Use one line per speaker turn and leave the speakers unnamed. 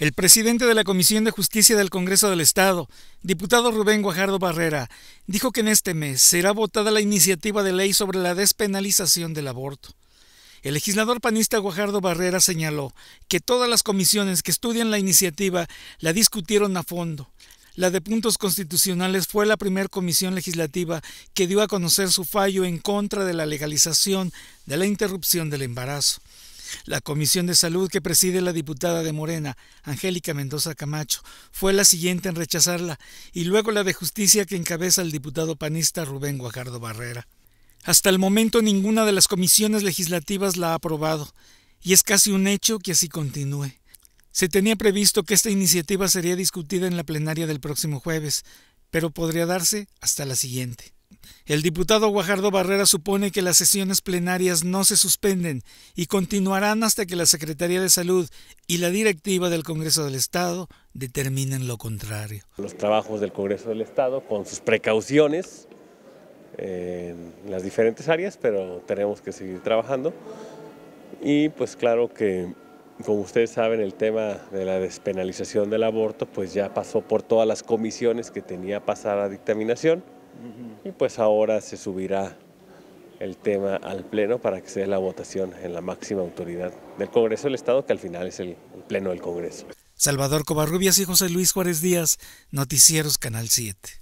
El presidente de la Comisión de Justicia del Congreso del Estado, diputado Rubén Guajardo Barrera, dijo que en este mes será votada la iniciativa de ley sobre la despenalización del aborto. El legislador panista Guajardo Barrera señaló que todas las comisiones que estudian la iniciativa la discutieron a fondo. La de puntos constitucionales fue la primera comisión legislativa que dio a conocer su fallo en contra de la legalización de la interrupción del embarazo. La Comisión de Salud que preside la diputada de Morena, Angélica Mendoza Camacho, fue la siguiente en rechazarla y luego la de Justicia que encabeza el diputado panista Rubén Guajardo Barrera. Hasta el momento ninguna de las comisiones legislativas la ha aprobado y es casi un hecho que así continúe. Se tenía previsto que esta iniciativa sería discutida en la plenaria del próximo jueves, pero podría darse hasta la siguiente. El diputado Guajardo Barrera supone que las sesiones plenarias no se suspenden y continuarán hasta que la Secretaría de Salud y la directiva del Congreso del Estado determinen lo contrario.
Los trabajos del Congreso del Estado con sus precauciones en las diferentes áreas, pero tenemos que seguir trabajando. Y pues claro que, como ustedes saben, el tema de la despenalización del aborto pues ya pasó por todas las comisiones que tenía pasada dictaminación. Y pues ahora se subirá el tema al Pleno para que se dé la votación en la máxima autoridad del Congreso del Estado, que al final es el Pleno del Congreso.
Salvador Covarrubias y José Luis Juárez Díaz, Noticieros Canal 7.